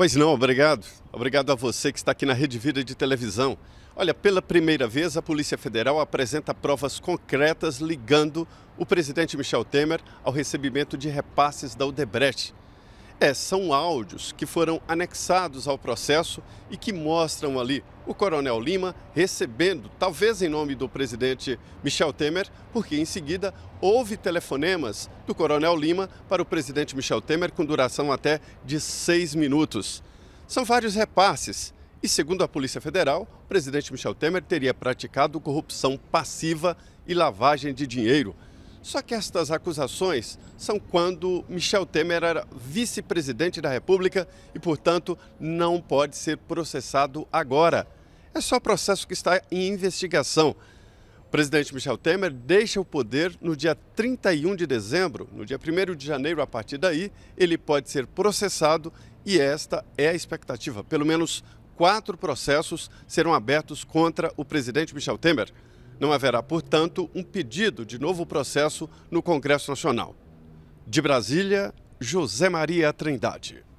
Pois não, obrigado. Obrigado a você que está aqui na Rede Vida de Televisão. Olha, pela primeira vez a Polícia Federal apresenta provas concretas ligando o presidente Michel Temer ao recebimento de repasses da Odebrecht. É, são áudios que foram anexados ao processo e que mostram ali o Coronel Lima recebendo, talvez em nome do presidente Michel Temer, porque em seguida houve telefonemas do Coronel Lima para o presidente Michel Temer com duração até de seis minutos. São vários repasses. E segundo a Polícia Federal, o presidente Michel Temer teria praticado corrupção passiva e lavagem de dinheiro. Só que estas acusações são quando Michel Temer era vice-presidente da República e, portanto, não pode ser processado agora. É só processo que está em investigação. O presidente Michel Temer deixa o poder no dia 31 de dezembro. No dia 1 de janeiro, a partir daí, ele pode ser processado e esta é a expectativa. Pelo menos quatro processos serão abertos contra o presidente Michel Temer. Não haverá, portanto, um pedido de novo processo no Congresso Nacional. De Brasília, José Maria Trindade.